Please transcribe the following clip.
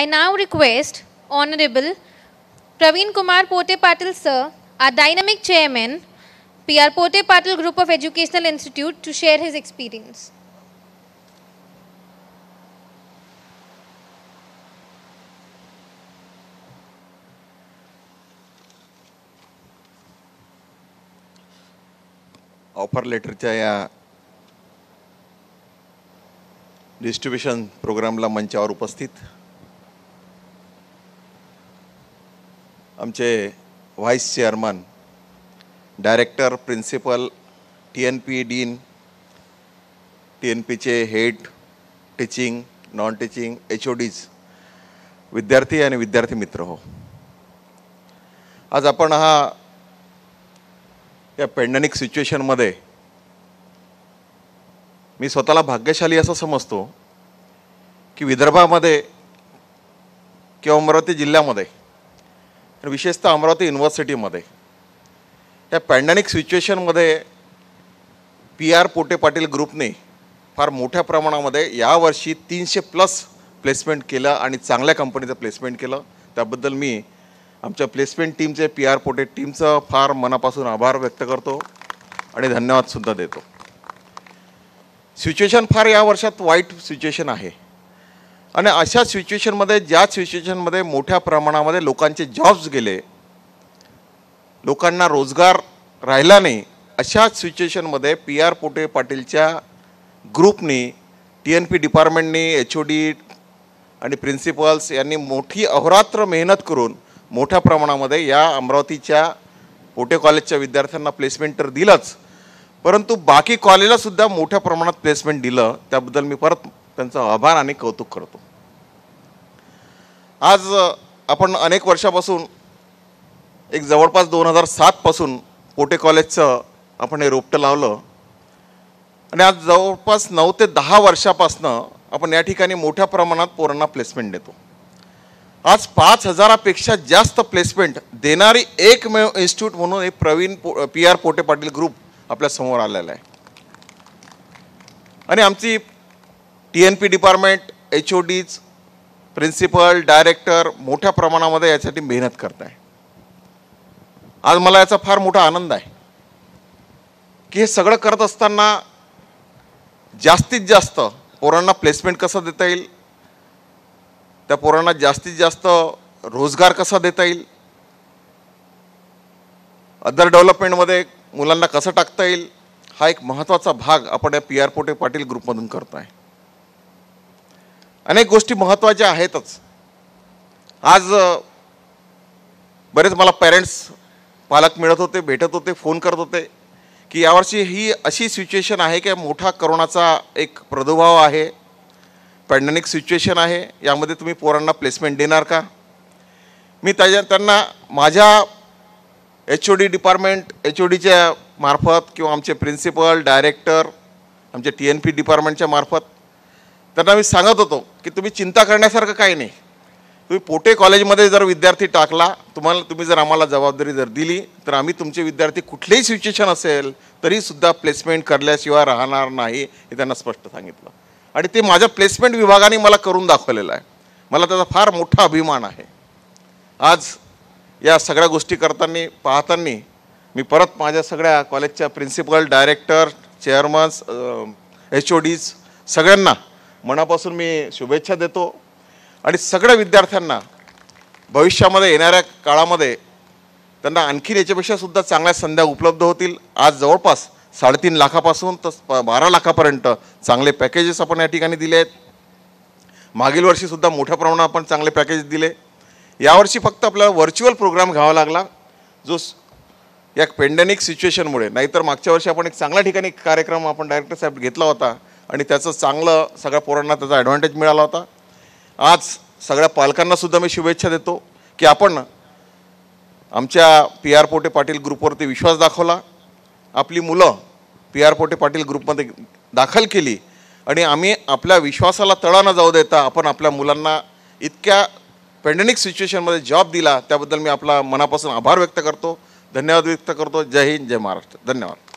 I now request Honorable Praveen Kumar Pote Patil sir, our dynamic chairman, PR Pote Patil Group of Educational Institute to share his experience. Offer लेटरच्या या distribution प्रोग्रामला मंचावर उपस्थित आमचे vice chairman director principal T N P dean T N पीचे head teaching non teaching H O Ds विद्यार्थी आणि विद्यार्थी मित्र हो आज आपण हा या पॅन्डेमिक सिच्युएशनमध्ये मी स्वतःला भाग्यशाली असं समजतो की विदर्भामध्ये किंवा अमरावती जिल्ह्यामध्ये आणि विशेषतः अमरावती युनिव्हर्सिटीमध्ये या पॅन्डेमिक सिच्युएशनमध्ये पी आर पोटे पाटील ग्रुपने फार मोठ्या प्रमाणामध्ये यावर्षी तीनशे प्लस प्लेसमेंट केलं आणि चांगल्या कंपनीचं प्लेसमेंट केलं त्याबद्दल मी आमच्या प्लेसमेंट टीमचे पी आर पोटे टीमचं फार मनापासून आभार व्यक्त करतो आणि धन्यवादसुद्धा देतो सिच्युएशन फार या वर्षात वाईट सिच्युएशन आहे आणि अशा सिच्युएशनमध्ये ज्या सिच्युएशनमध्ये मोठ्या प्रमाणामध्ये लोकांचे जॉब्स गेले लोकांना रोजगार राहिला नाही अशा सिच्युएशनमध्ये पी आर पोटे पाटीलच्या ग्रुपनी टी एन पी डिपार्टमेंटनी एच ओ डी आणि प्रिन्सिपल्स यांनी मोठी अहोरात्र मेहनत करून मोठ्या प्रमाणामध्ये या अमरावतीच्या पोटे कॉलेजच्या विद्यार्थ्यांना प्लेसमेंट तर दिलंच परंतु बाकी कॉलेजलासुद्धा मोठ्या प्रमाणात प्लेसमेंट दिलं त्याबद्दल मी परत त्यांचं आभार आणि कौतुक करतो आज आपण अनेक वर्षापासून एक जवळपास दोन हजार सातपासून पोटे कॉलेजचं आपण हे रोपटं लावलं आणि आज जवळपास नऊ ते दहा वर्षापासनं आपण या ठिकाणी मोठ्या प्रमाणात पोरांना प्लेसमेंट देतो आज पाच हजारापेक्षा जास्त प्लेसमेंट देणारी एकमेव इन्स्टिट्यूट म्हणून एक प्रवीण पो P R Pote Patil group आपल्या समोर आलेला आहे आणि आमची T N P department H O Ds principal director मोठ्या प्रमाणामध्ये यासाठी मेहनत करत आहे आज मला याचा फार मोठा आनंद आहे की हे सगळं करत असताना जास्तीत जास्त पोरांना प्लेसमेंट कसं देता येईल त्या पोरांना जास्तीत जास्त रोजगार कसा देता येईल अदर डेव्हलपमेंटमध्ये मुलांना कसं टाकता येईल हा एक महत्त्वाचा भाग आपण या पी आर पोटे पाटील ग्रुपमधून करतो आहे अनेक गोष्टी महत्त्वाच्या आहेतच आज बरेच मला पेरेंट्स पालक मिळत होते भेटत होते फोन करत होते की यावर्षी ही अशी सिच्युएशन आहे की मोठा करोनाचा एक प्रादुर्भाव आहे पॅन्डेमिक सिच्युएशन आहे यामध्ये तुम्ही पोरांना प्लेसमेंट देणार का मी त्याच्या त्यांना माझ्या H O D department H O डीच्या मार्फत किंवा आमचे प्रिन्सिपल डायरेक्टर आमच्या टी एन पी डिपार्टमेंटच्या मार्फत त्यांना मी सांगत होतो की तुम्ही चिंता करण्यासारखं काही नाही तुम्ही पोटे कॉलेजमध्ये जर विद्यार्थी टाकला तुम्हाला तुम्ही जर आम्हाला जबाबदारी जर दिली तर आम्ही तुमचे विद्यार्थी कुठलेही सिच्युएशन असेल तरीसुद्धा प्लेसमेंट करल्याशिवाय राहणार नाही हे त्यांना स्पष्ट सांगितलं आणि ते माझ्या प्लेसमेंट विभागाने मला करून दाखवलेलं आहे मला त्याचा फार मोठा अभिमान आहे आज या सगळ्या गोष्टी करताना पाहताना मी परत माझ्या सगळ्या कॉलेजच्या principal director chairmans H O Ds सगळ्यांना मनापासून मी शुभेच्छा देतो आणि सगळ्या विद्यार्थ्यांना भविष्यामध्ये येणाऱ्या काळामध्ये त्यांना आणखीन याच्यापेक्षा सुद्धा चांगल्या संध्या उपलब्ध होतील आज जवळपास साडेतीन लाखापासून तर बारा लाखापर्यंत चांगले पॅकेजेस आपण या ठिकाणी दिले आहेत मागील वर्षीसुद्धा मोठ्या प्रमाणात आपण चांगले पॅकेज दिले यावर्षी फक्त आपल्याला व्हर्च्युअल प्रोग्राम घ्यावा लागला जो या पेंडेमिक सिच्युएशनमुळे नाहीतर मागच्या वर्षी आपण एक चांगल्या ठिकाणी कार्यक्रम आपण डायरेक्टर साहेब घेतला होता आणि त्याचं चांगलं सगळ्या पोरांना त्याचा ॲडव्हान्टेज मिळाला होता आज सगळ्या पालकांनासुद्धा मी शुभेच्छा देतो की आपण आमच्या पी आर पोटे पाटील ग्रुपवरती विश्वास दाखवला आपली मुलं पी आर पोटे पाटील ग्रुपमध्ये दाखल केली आणि आम्ही आपल्या विश्वासाला तळा न जाऊ देता आपण आपल्या मुलांना इतक्या पेंडेनिक सिच्युएशनमध्ये जॉब दिला त्याबद्दल मी आपला मनापासून आभार व्यक्त करतो धन्यवाद व्यक्त करतो जय हिंद जय महाराष्ट्र धन्यवाद